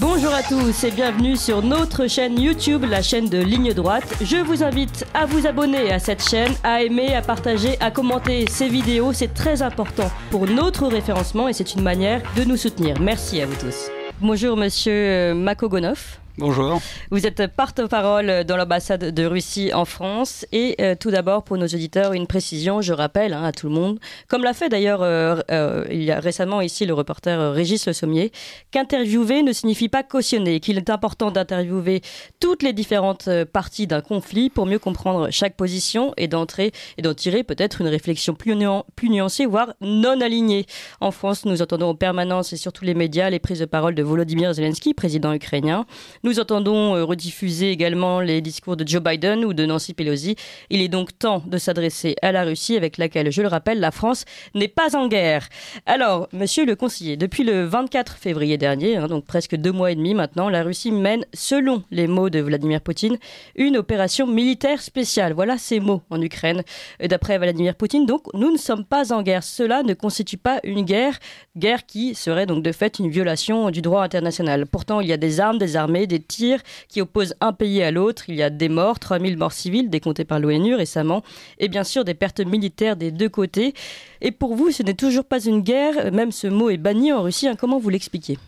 Bonjour à tous et bienvenue sur notre chaîne YouTube, la chaîne de Ligne Droite. Je vous invite à vous abonner à cette chaîne, à aimer, à partager, à commenter ces vidéos. C'est très important pour notre référencement et c'est une manière de nous soutenir. Merci à vous tous. Bonjour Monsieur euh, Makogonov. Bonjour. Vous êtes porte-parole dans l'ambassade de Russie en France. Et euh, tout d'abord, pour nos auditeurs, une précision, je rappelle hein, à tout le monde, comme l'a fait d'ailleurs euh, euh, il y a récemment ici le reporter Régis Le Sommier, qu'interviewer ne signifie pas cautionner, qu'il est important d'interviewer toutes les différentes parties d'un conflit pour mieux comprendre chaque position et d'entrer et d'en tirer peut-être une réflexion plus, nuancée, voire non alignée. En France, nous entendons en permanence et tous les médias les prises de parole de Volodymyr Zelensky, président ukrainien nous entendons euh, rediffuser également les discours de Joe Biden ou de Nancy Pelosi. Il est donc temps de s'adresser à la Russie avec laquelle, je le rappelle, la France n'est pas en guerre. Alors, monsieur le conseiller, depuis le 24 février dernier, hein, donc presque deux mois et demi maintenant, la Russie mène, selon les mots de Vladimir Poutine, une opération militaire spéciale. Voilà ces mots en Ukraine. D'après Vladimir Poutine, donc, nous ne sommes pas en guerre. Cela ne constitue pas une guerre, guerre qui serait donc de fait une violation du droit international. Pourtant, il y a des armes, des armées, des tirs qui opposent un pays à l'autre. Il y a des morts, 3000 morts civiles décomptés par l'ONU récemment, et bien sûr des pertes militaires des deux côtés. Et pour vous, ce n'est toujours pas une guerre, même ce mot est banni en Russie. Hein. comment vous l'expliquez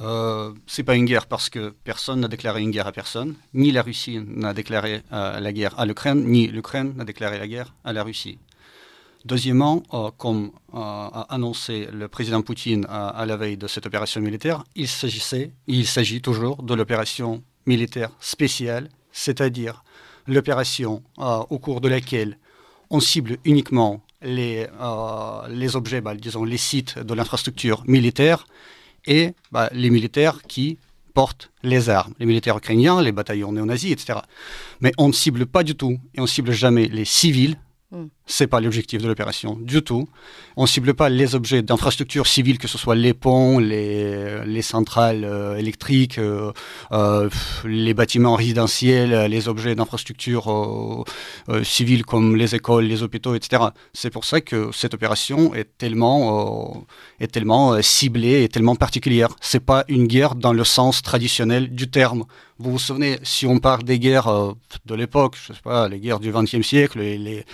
euh, c'est pas une guerre parce que personne n'a déclaré une guerre à personne. Ni la Russie n'a déclaré euh, la guerre à l'Ukraine, ni l'Ukraine n'a déclaré la guerre à la Russie. Deuxièmement, euh, comme euh, a annoncé le président Poutine euh, à la veille de cette opération militaire, il s'agissait, il s'agit toujours de l'opération militaire spéciale, c'est-à-dire l'opération au cours de laquelle on cible uniquement les, les objets, bah, disons les sites de l'infrastructure militaire et bah, les militaires qui portent les armes, les militaires ukrainiens, les bataillons néo-nazis, etc. Mais on ne cible pas du tout et on ne cible jamais les civils. Hmm. C'est pas l'objectif de l'opération du tout. On cible pas les objets d'infrastructures civiles, que ce soit les ponts, les, centrales euh, électriques, euh, euh, les bâtiments résidentiels, les objets d'infrastructures civiles comme les écoles, les hôpitaux, etc. C'est pour ça que cette opération est tellement, est tellement ciblée et tellement particulière. Ce n'est pas une guerre dans le sens traditionnel du terme. Vous vous souvenez, si on parle des guerres de l'époque, je sais pas, les guerres du XXe siècle, les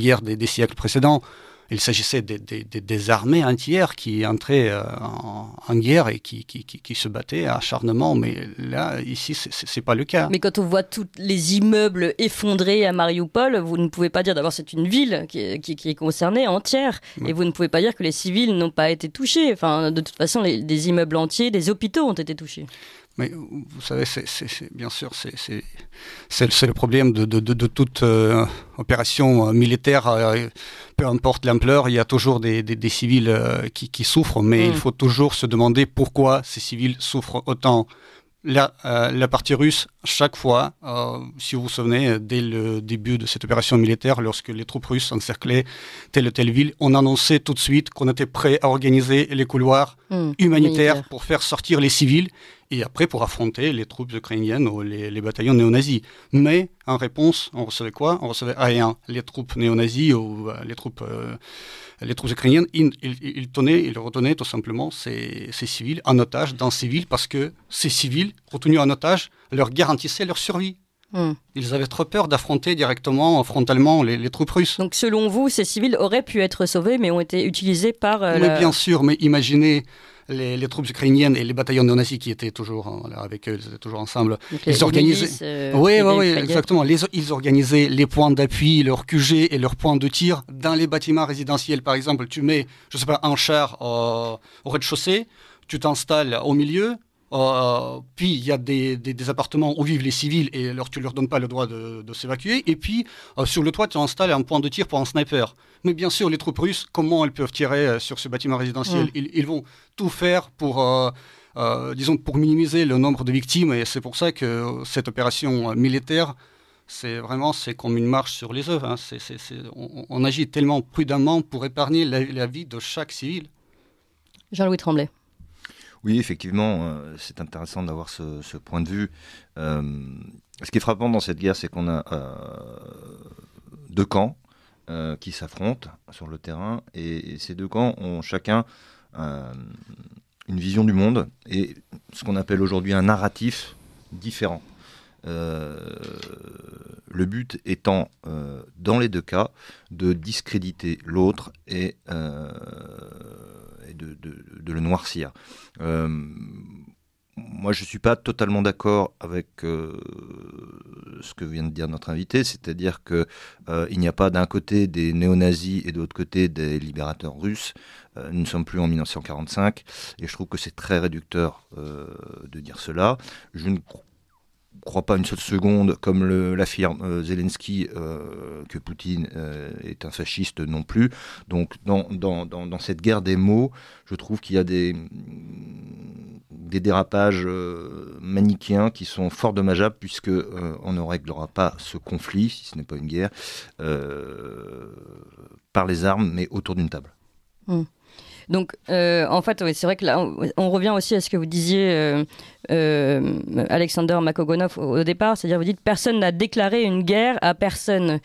guerres des, siècles précédents. Il s'agissait des, armées entières qui entraient euh, en, guerre et qui, se battaient à acharnement. Mais là, ici, ce n'est pas le cas. Mais quand on voit tous les immeubles effondrés à Marioupol, vous ne pouvez pas dire, d'abord, c'est une ville qui, est concernée entière. Et vous ne pouvez pas dire que les civils n'ont pas été touchés. Enfin, de toute façon, des immeubles entiers, des hôpitaux ont été touchés. Mais vous savez, c'est, bien sûr, c'est, le problème de, toute euh, opération euh, militaire, euh, peu importe l'ampleur, il y a toujours des, civils qui, souffrent, mais il mm. faut toujours se demander pourquoi ces civils souffrent autant. La, la partie russe, chaque fois, si vous vous souvenez, dès le début de cette opération militaire, lorsque les troupes russes encerclaient telle ou telle ville, on annonçait tout de suite qu'on était prêt à organiser les couloirs mm. humanitaires pour faire sortir les civils et après pour affronter les troupes ukrainiennes ou les, bataillons néo-nazis. Mais en réponse, on recevait quoi On recevait rien. Les troupes néo-nazis ou euh, les, troupes, euh, les troupes ukrainiennes, ils, ils retenaient tout simplement ces, ces civils en otage, dans ces villes, parce que ces civils, retenus en otage, leur garantissaient leur survie. Hmm. Ils avaient trop peur d'affronter directement, frontalement, les, troupes russes. Donc, selon vous, ces civils auraient pu être sauvés, mais ont été utilisés par. Euh, oui, bien sûr, mais imaginez les, troupes ukrainiennes et les bataillons néonazis qui étaient toujours hein, avec eux, ils étaient toujours ensemble. ils organisaient. oui, oui, oui exactement. Les, ils organisaient les points d'appui, leurs QG et leurs points de tir dans les bâtiments résidentiels. Par exemple, tu mets, je sais pas, un char au rez-de-chaussée, tu t'installes au milieu, euh, puis il y a des, appartements où vivent les civils et alors tu ne leur donnes pas le droit de, s'évacuer. Et puis euh, sur le toit, tu installes un point de tir pour un sniper. Mais bien sûr, les troupes russes, comment elles peuvent tirer euh, sur ce bâtiment résidentiel mm. ils, vont tout faire pour, disons, pour minimiser le nombre de victimes. Et c'est pour ça que cette opération militaire, c'est vraiment c'est comme une marche sur les œufs. Hein. C'est, on, agit tellement prudemment pour épargner la vie de chaque civil. Jean-Louis Tremblay. Oui, effectivement, euh, c'est intéressant d'avoir ce, point de vue. Euh, ce qui est frappant dans cette guerre, c'est qu'on a euh, deux camps qui s'affrontent sur le terrain, et, ces deux camps ont chacun une vision du monde et ce qu'on appelle aujourd'hui un narratif différent. le but étant, dans les deux cas, de discréditer l'autre et de, le noircir. Euh, moi, je ne suis pas totalement d'accord avec euh, ce que vient de dire notre invité, c'est-à-dire qu'il euh, il n'y a pas d'un côté des néo-nazis et de l'autre côté des libérateurs russes. nous ne sommes plus en 1945 et je trouve que c'est très réducteur de dire cela. Je ne crois pas une seule seconde, comme l'affirme euh, Zelensky, euh, que Poutine euh, est un fasciste non plus. Donc dans, cette guerre des mots, je trouve qu'il y a des, mm, dérapages manichéens qui sont fort dommageables, puisque on ne réglera pas ce conflit, si ce n'est pas une guerre, par les armes, mais autour d'une table. Mmh. Donc, euh, en fait, c'est vrai que là, on, revient aussi à ce que vous disiez, euh, euh, Alexander Makogonov, au, départ, c'est-à-dire vous dites personne n'a déclaré une guerre à personne.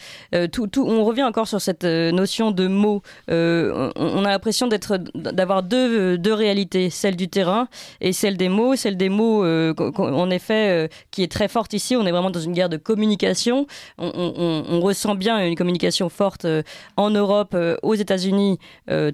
tout, on revient encore sur cette notion de mots. On, a l'impression d'être, d'avoir deux, deux réalités, celle du terrain et celle des mots. Celle des mots, en effet, qui est très forte ici. On est vraiment dans une guerre de communication. On, on ressent bien une communication forte en Europe, aux États-Unis,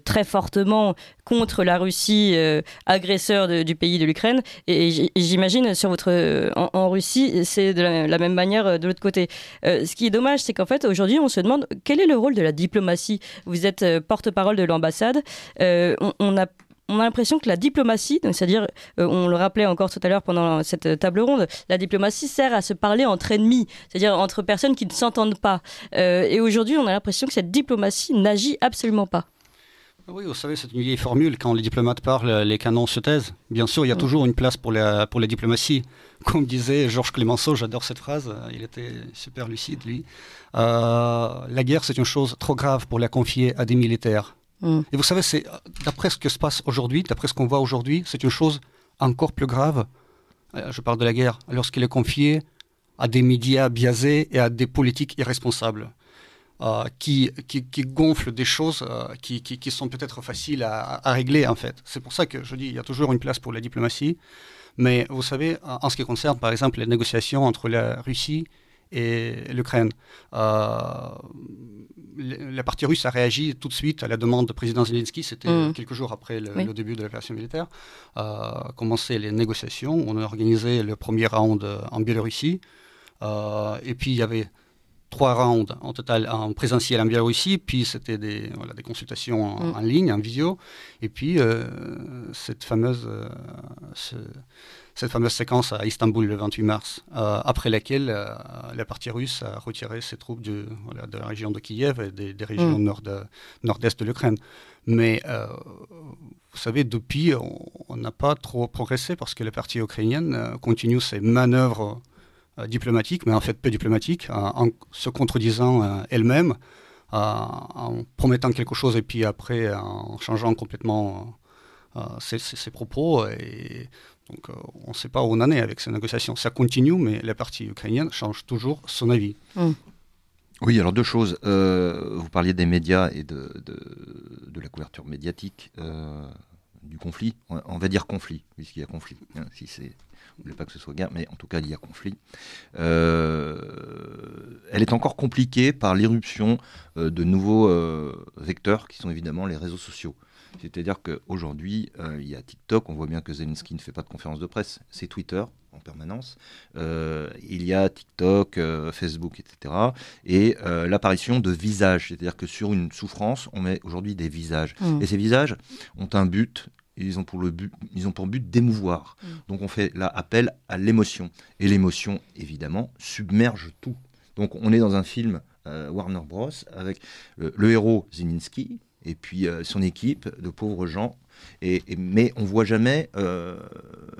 très fortement contre la Russie, euh, agresseur du pays de l'Ukraine. Et, j'imagine sur votre euh, en, Russie, c'est de la, même manière euh, de l'autre côté. ce qui est dommage, c'est qu'en fait aujourd'hui, on se demande quel est le rôle de la diplomatie. Vous êtes porte-parole de l'ambassade. On, a on a l'impression que la diplomatie, c'est-à-dire, on le rappelait encore tout à l'heure pendant cette table ronde, la diplomatie sert à se parler entre ennemis, c'est-à-dire entre personnes qui ne s'entendent pas. et aujourd'hui, on a l'impression que cette diplomatie n'agit absolument pas. Oui, vous savez, c'est une vieille formule. Quand les diplomates parlent, les canons se taisent. Bien sûr, il y a mm. toujours une place pour la, pour la diplomatie. Comme disait Georges Clemenceau, j'adore cette phrase, il était super lucide, lui. Euh, la guerre, c'est une chose trop grave pour la confier à des militaires. Mm. Et vous savez, c'est d'après ce que se passe aujourd'hui, d'après ce qu'on voit aujourd'hui, c'est une chose encore plus grave. Euh, je parle de la guerre, lorsqu'elle est confiée à des médias biaisés et à des politiques irresponsables. Euh, qui, qui, gonfle des choses euh, qui, sont peut-être faciles à, régler en fait. C'est pour ça que je dis il y a toujours une place pour la diplomatie, mais vous savez en ce qui concerne par exemple les négociations entre la Russie et l'Ukraine, euh, la partie russe a réagi tout de suite à la demande du président Zelensky, c'était mm. quelques jours après le, début de l'opération militaire, commencer les négociations, on a organisé le premier round en Biélorussie, et puis il y avait trois rounds en total en présentiel en Biélorussie, puis c'était des, des consultations mm. en, ligne, en visio, et puis euh, cette, fameuse, euh, cette fameuse séquence à Istanbul le 28 mars, euh, après laquelle la partie russe a retiré ses troupes de la région de Kiev et des, régions mm. nord nord-est de l'Ukraine. Mais vous savez, depuis, on n'a pas trop progressé parce que la partie ukrainienne continue ses manœuvres euh, diplomatique, mais en fait peu diplomatique, euh, en se contredisant euh, elle-même, en promettant quelque chose et puis après en changeant complètement ses, propos. Et donc on ne sait pas où on en est avec ces négociations. Ça continue, mais la partie ukrainienne change toujours son avis. Hum. Oui, alors deux choses. vous parliez des médias et de, de, la couverture médiatique du conflit. On va dire conflit, puisqu'il y a conflit. Hein, si c'est je voulais pas que ce soit guerre, mais en tout cas il y a conflit. Euh, elle est encore compliquée par l'irruption euh, de nouveaux euh, vecteurs qui sont évidemment les réseaux sociaux. C'est-à-dire qu'aujourd'hui, il y a TikTok, on voit bien que Zelensky ne fait pas de conférence de presse, c'est Twitter en permanence. il y a TikTok, Facebook, etc. Et l'apparition de visages, c'est-à-dire que sur une souffrance, on met aujourd'hui des visages. Mmh. Et ces visages ont un but ils ont pour, le but, ils ont pour but d'émouvoir. Mm. Donc on fait là appel à l'émotion. Et l'émotion, évidemment, submerge tout. Donc on est dans un film euh, Warner Bros. avec euh, le, héros Zininski et puis euh, son équipe de pauvres gens et, mais on voit jamais euh,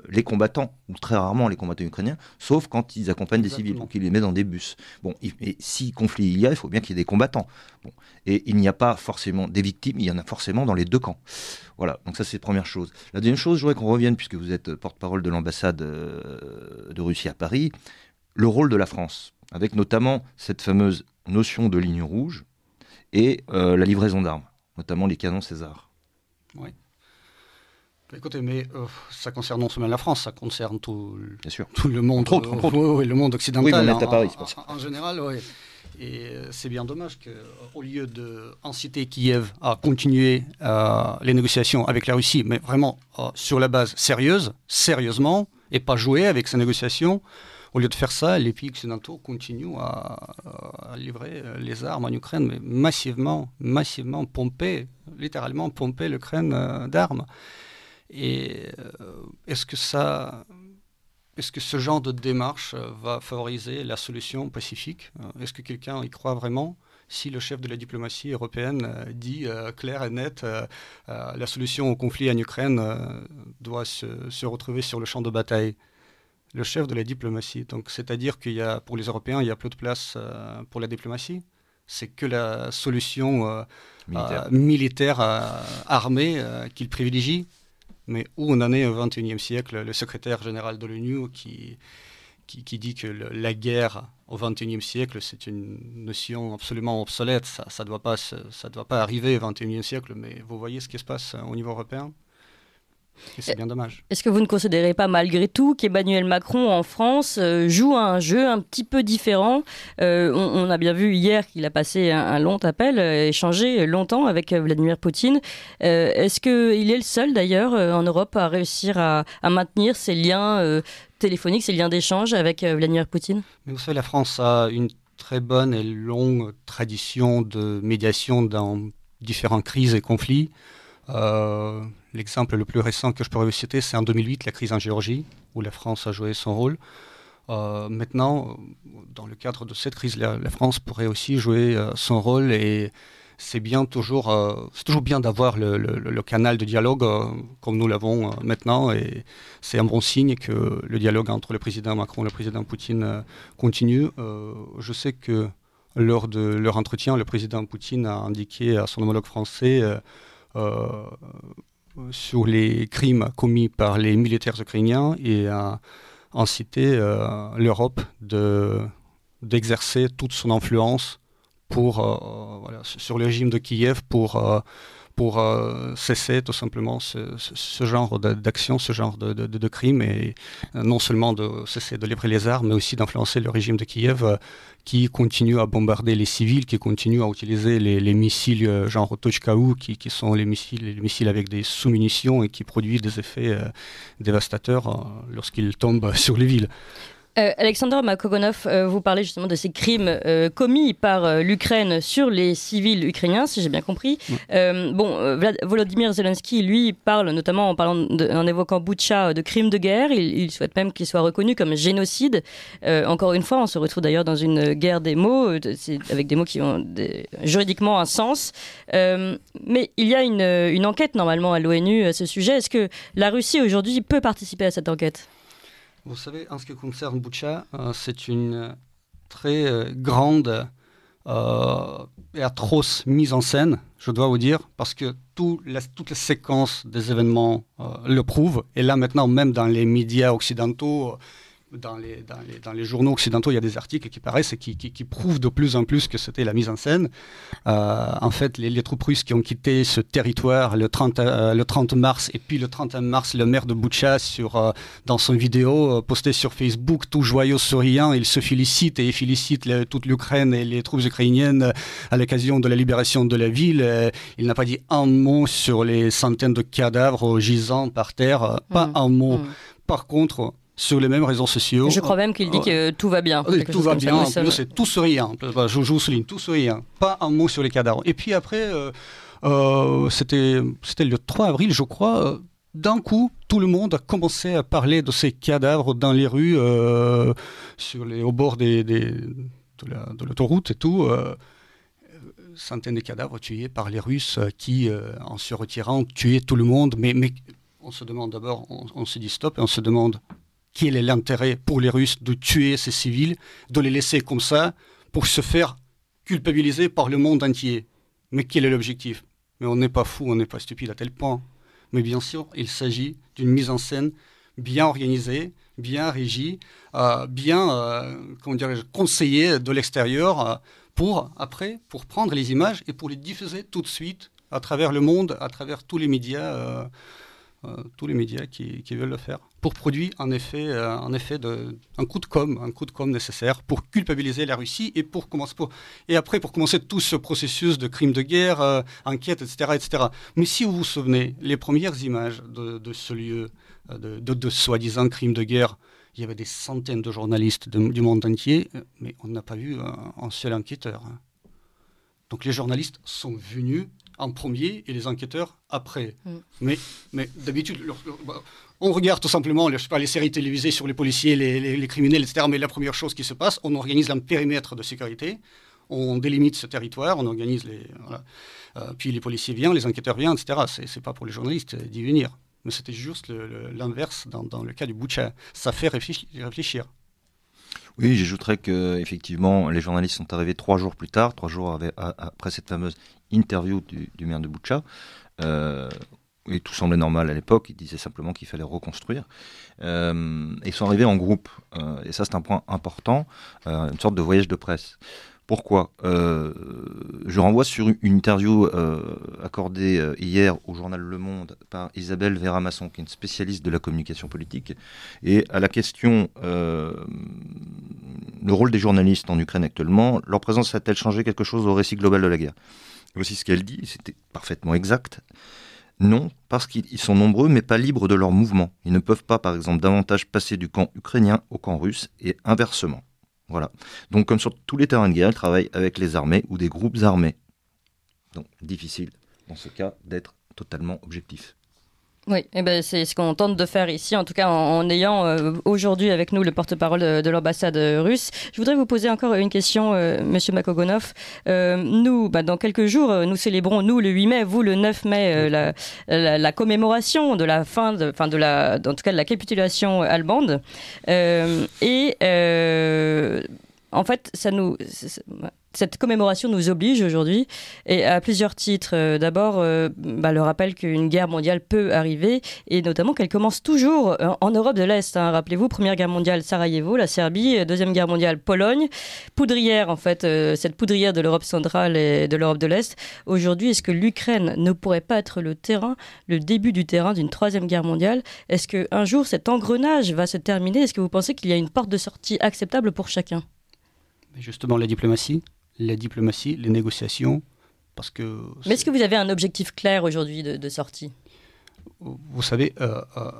les combattants, ou très rarement les combattants ukrainiens, sauf quand ils accompagnent des civils ou qu'ils les mettent dans des bus. Bon, et si conflit il y a, il faut bien qu'il y ait des combattants. Bon, et il n'y a pas forcément des victimes, il y en a forcément dans les deux camps. Voilà, donc ça c'est la première chose. La deuxième chose, je voudrais qu'on revienne, puisque vous êtes porte-parole de l'ambassade euh, de Russie à Paris, le rôle de la France, avec notamment cette fameuse notion de ligne rouge et euh, la livraison d'armes, notamment les canons César. Oui. Écoutez, mais euh, ça concerne non seulement la France, ça concerne tout, sûr. tout le monde, le monde occidental. Oui, Paris, En, général, oui. Et euh, c'est bien dommage qu'au euh, lieu d'inciter Kiev à continuer les négociations avec la Russie, mais vraiment sur la base sérieuse, sérieusement, et pas jouer avec ces négociations, au lieu de faire ça, les pays occidentaux continuent à, à livrer les armes en Ukraine, mais massivement, massivement pomper, littéralement pomper l'Ukraine d'armes. Et euh, est-ce que est-ce que ce genre de démarche euh, va favoriser la solution pacifique euh, Est-ce que quelqu'un y croit vraiment si le chef de la diplomatie européenne dit clair et net la solution au conflit en Ukraine doit se, retrouver sur le champ de bataille Le chef de la diplomatie. Donc, c'est-à-dire qu'il y a, pour les Européens, il y a plus de place pour la diplomatie c'est que la solution militaire, armée qu'il privilégie mais où on en est au XXIe siècle, le secrétaire général de l'ONU qui, dit que la guerre au XXIe siècle, c'est une notion absolument obsolète, ça ne doit, doit pas arriver au XXIe siècle, mais vous voyez ce qui se passe euh, au niveau européen c'est euh, bien dommage. Est-ce que vous ne considérez pas malgré tout qu'Emmanuel Macron en France euh, joue un jeu un petit peu différent euh, on, a bien vu hier qu'il a passé un, long appel, échangé longtemps avec Vladimir Poutine. Est-ce qu'il est le seul d'ailleurs en Europe à réussir à, maintenir ses liens téléphoniques, ces liens d'échange avec Vladimir Poutine Vous savez, la France a une très bonne et longue tradition de médiation dans différentes crises et conflits. L'exemple le plus récent que je pourrais vous citer, c'est en 2008, la crise en Géorgie, où la France a joué son rôle. Euh, maintenant, dans le cadre de cette crise, la, France pourrait aussi jouer euh, son rôle et c'est bien toujours, euh, c'est toujours bien d'avoir le, le, canal de dialogue comme nous l'avons maintenant et c'est un bon signe que le dialogue entre le président Macron et le président Poutine continue. je sais que lors de leur entretien, le président Poutine a indiqué à son homologue français sur les crimes commis par les militaires ukrainiens et a incité euh, l'Europe de, d'exercer toute son influence pour, euh, sur le régime de Kiev pour euh, pour euh, cesser tout simplement ce, genre d'action, ce genre de, crime, et euh, non seulement de cesser de livrer les armes, mais aussi d'influencer le régime de Kiev euh, qui continue à bombarder les civils, qui continue à utiliser les, missiles genre Tochkaou, qui, qui sont les missiles, les missiles avec des sous-munitions et qui produisent des effets dévastateurs lorsqu'ils tombent sur les villes. Euh, Alexandre Alexander Makogonov, euh, vous parlez justement de ces crimes euh, commis par l'Ukraine sur les civils ukrainiens, si j'ai bien compris. bon, Volodymyr Zelensky, lui, parle notamment en, parlant évoquant Boucha de crimes de guerre. Il, souhaite même qu'il soit reconnu comme génocide. encore une fois, on se retrouve d'ailleurs dans une guerre des mots, avec des mots qui ont juridiquement un sens. mais il y a une, une enquête normalement à l'ONU à ce sujet. Est-ce que la Russie aujourd'hui peut participer à cette enquête vous savez, en ce qui concerne Butcha, euh, c'est une très euh, grande euh, et atroce mise en scène, je dois vous dire, parce que tout la, toute la séquence des événements le prouve. Et là, maintenant, même dans les médias occidentaux, dans les, dans les, journaux occidentaux, il y a des articles qui paraissent et qui, prouvent de plus en plus que c'était la mise en scène. Euh, en fait, les, troupes russes qui ont quitté ce territoire le 30, euh, le 30 mars, et puis le 31 mars, le maire de Boucha, sur, euh, dans son vidéo postée sur Facebook, tout joyeux, souriant, il se félicite et félicite toute l'Ukraine et les troupes ukrainiennes à l'occasion de la libération de la ville. il n'a pas dit un mot sur les centaines de cadavres gisant par terre, pas mmh. un mot. Mmh. Par contre, sur les mêmes réseaux sociaux. Je crois même qu'il dit que tout va bien. tout va bien, ça, c'est tout souriant. Hein. Je, vous souligne, tout rien. Hein. Pas un mot sur les cadavres. Et puis après, euh, euh, c'était le 3 avril, je crois, euh, d'un coup, tout le monde a commencé à parler de ces cadavres dans les rues, sur les, au bord des, de l'autoroute et tout centaines de cadavres tués par les Russes qui, en se retirant, tuaient tout le monde. Mais, mais on se demande d'abord, on, on, se dit stop et on se demande quel est l'intérêt pour les Russes de tuer ces civils, de les laisser comme ça pour se faire culpabiliser par le monde entier Mais quel est l'objectif Mais on n'est pas fou, on n'est pas stupide à tel point. Mais bien sûr, il s'agit d'une mise en scène bien organisée, bien régie, euh, bien euh, conseillée de l'extérieur euh, pour après pour prendre les images et pour les diffuser tout de suite à travers le monde, à travers tous les médias euh, tous les médias qui, veulent le faire. Pour produire en effet, euh, un effet de, un coup de com, un coup de com nécessaire pour culpabiliser la Russie et pour et après pour commencer tout ce processus de crimes de guerre, euh, enquête, etc., etc. Mais si vous vous souvenez, les premières images de, ce lieu, euh, de, soi-disant crimes de guerre, il y avait des centaines de journalistes du monde entier, mais on n'a pas vu un seul enquêteur. Hein. Donc les journalistes sont venus en premier et les enquêteurs après. Mm. Mais, d'habitude, bah, on regarde tout simplement les séries télévisées sur les policiers, les, les, criminels, etc. Mais la première chose qui se passe, on organise un périmètre de sécurité, on délimite ce territoire, on organise les. Euh, puis les policiers viennent, les enquêteurs viennent, etc. C'est, n'est pas pour les journalistes euh, d'y venir. Mais c'était juste l'inverse dans, dans, le cas du Boucha. Ça fait réfléchir. Oui, j'ajouterais que effectivement, les journalistes sont arrivés trois jours plus tard, trois jours après cette fameuse interview du, maire de Boucha. Euh, et tout semblait normal à l'époque. Il disait simplement qu'il fallait reconstruire. Euh, ils sont arrivés en groupe. Euh, et ça, c'est un point important, une sorte de voyage de presse. Pourquoi Je renvoie sur une interview accordée hier au journal Le Monde par Isabelle Vera-Masson, qui est une spécialiste de la communication politique. Et à la question le rôle des journalistes en Ukraine actuellement, leur présence a-t-elle changé quelque chose au récit global de la guerre Voici ce qu'elle dit, c'était parfaitement exact. Non, parce qu'ils sont nombreux mais pas libres de leur mouvement. Ils ne peuvent pas, par exemple, davantage passer du camp ukrainien au camp russe et inversement. Voilà. Donc, comme sur tous les terrains de guerre, elle travaille avec les armées ou des groupes armés. Donc, difficile, dans ce cas, d'être totalement objectif. Oui, eh ben c'est ce qu'on tente de faire ici, en tout cas en, ayant euh, aujourd'hui avec nous le porte-parole de, l'ambassade russe. Je voudrais vous poser encore une question, euh, Monsieur Makogonov. Euh, nous, bah, dans quelques jours, euh, nous célébrons, nous le 8 mai, vous le 9 mai, la, la, la, commémoration de la fin, de, fin de la, en tout cas de la capitulation allemande. et en fait, cette commémoration nous oblige aujourd'hui, et à plusieurs titres. Euh, d'abord, euh, bah, le rappel qu'une guerre mondiale peut arriver, et notamment qu'elle commence toujours en Europe de l'Est. Hein. Rappelez-vous, Première Guerre mondiale, Sarajevo, la Serbie, Deuxième Guerre mondiale, Pologne, poudrière, en fait, euh, cette poudrière de l'Europe centrale et de l'Europe de l'Est. Aujourd'hui, est-ce que l'Ukraine ne pourrait pas être le terrain, le début du terrain d'une Troisième Guerre mondiale Est-ce qu'un jour, cet engrenage va se terminer Est-ce que vous pensez qu'il y a une porte de sortie acceptable pour chacun justement la diplomatie, la diplomatie, les négociations, parce que... Mais est-ce que vous avez un objectif clair aujourd'hui de, sortie Vous savez, euh, euh,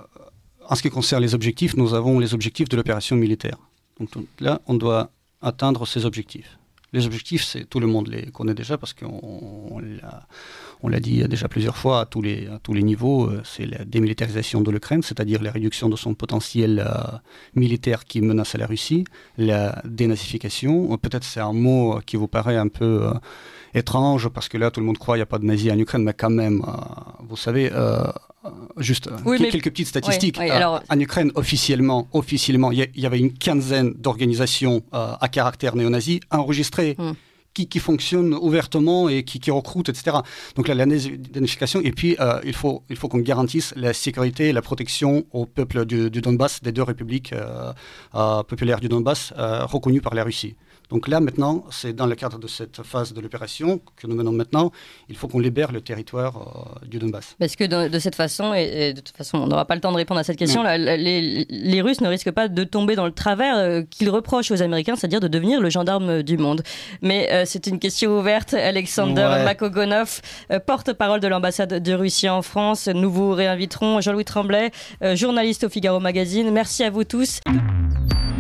en ce qui concerne les objectifs, nous avons les objectifs de l'opération militaire. Donc là, on doit atteindre ces objectifs. Les objectifs, c'est tout le monde les connaît déjà parce qu'on l'a dit déjà plusieurs fois à tous les, à tous les niveaux. Euh, c'est la démilitarisation de l'Ukraine, c'est-à-dire la réduction de son potentiel euh, militaire qui menace la Russie, la dénazification. Euh, peut-être c'est un mot qui vous paraît un peu étrange parce que là tout le monde croit qu'il n'y a pas de nazis en Ukraine, mais quand même, vous savez euh, juste euh, quelques petites statistiques. Euh, en Ukraine, officiellement, officiellement, il y, avait une quinzaine d'organisations à caractère néo-nazi enregistrées. Hmm. Qui, qui, fonctionnent ouvertement et qui, qui recrutent, etc. Donc là, la et puis il faut, il faut qu'on garantisse la sécurité et la protection au peuple du, Donbass, des deux républiques populaires du Donbass reconnues par la Russie. Donc là, maintenant, c'est dans le cadre de cette phase de l'opération que nous menons maintenant, il faut qu'on libère le territoire euh, du Donbass. Parce que de, cette façon, et, de toute façon, on n'aura pas le temps de répondre à cette question, les, Russes ne risquent pas de tomber dans le travers euh, qu'ils reprochent aux Américains, c'est-à-dire de devenir le gendarme du monde. Mais euh, c'est une question ouverte. Alexander Makogonov, porte-parole de l'ambassade de Russie en France, nous vous réinviterons. Jean-Louis Tremblay, journaliste au Figaro Magazine, merci à vous tous.